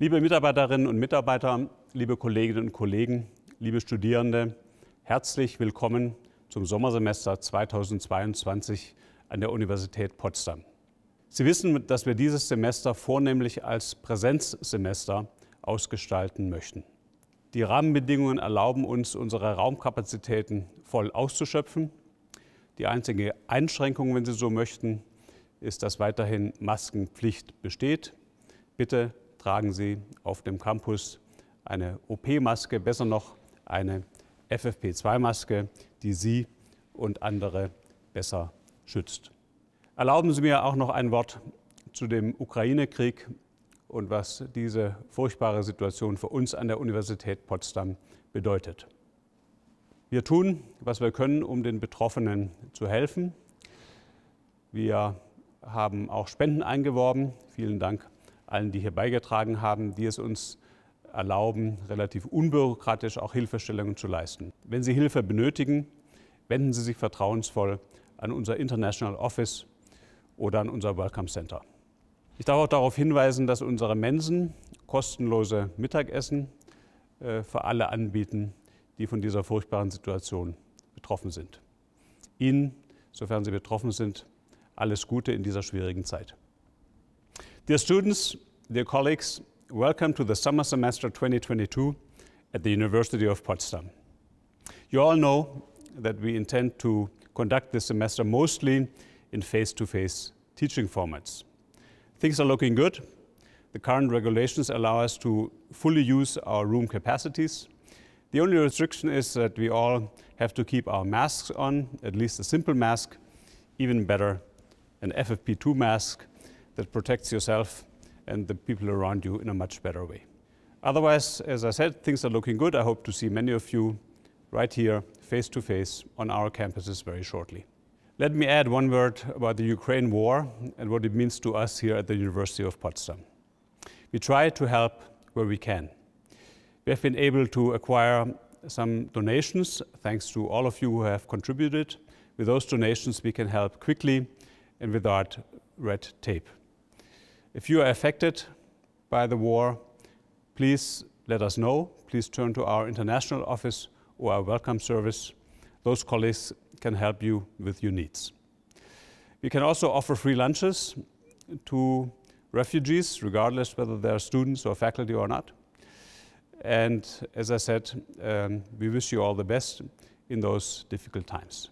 Liebe Mitarbeiterinnen und Mitarbeiter, liebe Kolleginnen und Kollegen, liebe Studierende, herzlich willkommen zum Sommersemester 2022 an der Universität Potsdam. Sie wissen, dass wir dieses Semester vornehmlich als Präsenzsemester ausgestalten möchten. Die Rahmenbedingungen erlauben uns, unsere Raumkapazitäten voll auszuschöpfen. Die einzige Einschränkung, wenn Sie so möchten, ist, dass weiterhin Maskenpflicht besteht. Bitte tragen Sie auf dem Campus eine OP-Maske, besser noch eine FFP2-Maske, die Sie und andere besser schützt. Erlauben Sie mir auch noch ein Wort zu dem Ukraine-Krieg und was diese furchtbare Situation für uns an der Universität Potsdam bedeutet. Wir tun, was wir können, um den Betroffenen zu helfen. Wir haben auch Spenden eingeworben. Vielen Dank allen, die hier beigetragen haben, die es uns erlauben, relativ unbürokratisch auch Hilfestellungen zu leisten. Wenn Sie Hilfe benötigen, wenden Sie sich vertrauensvoll an unser International Office oder an unser Welcome Center. Ich darf auch darauf hinweisen, dass unsere Mensen kostenlose Mittagessen äh, für alle anbieten, die von dieser furchtbaren Situation betroffen sind. Ihnen, sofern Sie betroffen sind, alles Gute in dieser schwierigen Zeit. Dear students, dear colleagues, welcome to the summer semester 2022 at the University of Potsdam. You all know that we intend to conduct this semester mostly in face-to-face -face teaching formats. Things are looking good. The current regulations allow us to fully use our room capacities. The only restriction is that we all have to keep our masks on, at least a simple mask, even better, an FFP2 mask, that protects yourself and the people around you in a much better way. Otherwise, as I said, things are looking good. I hope to see many of you right here, face to face, on our campuses very shortly. Let me add one word about the Ukraine war and what it means to us here at the University of Potsdam. We try to help where we can. We have been able to acquire some donations, thanks to all of you who have contributed. With those donations, we can help quickly and without red tape. If you are affected by the war, please let us know. Please turn to our international office or our welcome service. Those colleagues can help you with your needs. We can also offer free lunches to refugees, regardless whether they are students or faculty or not. And as I said, um, we wish you all the best in those difficult times.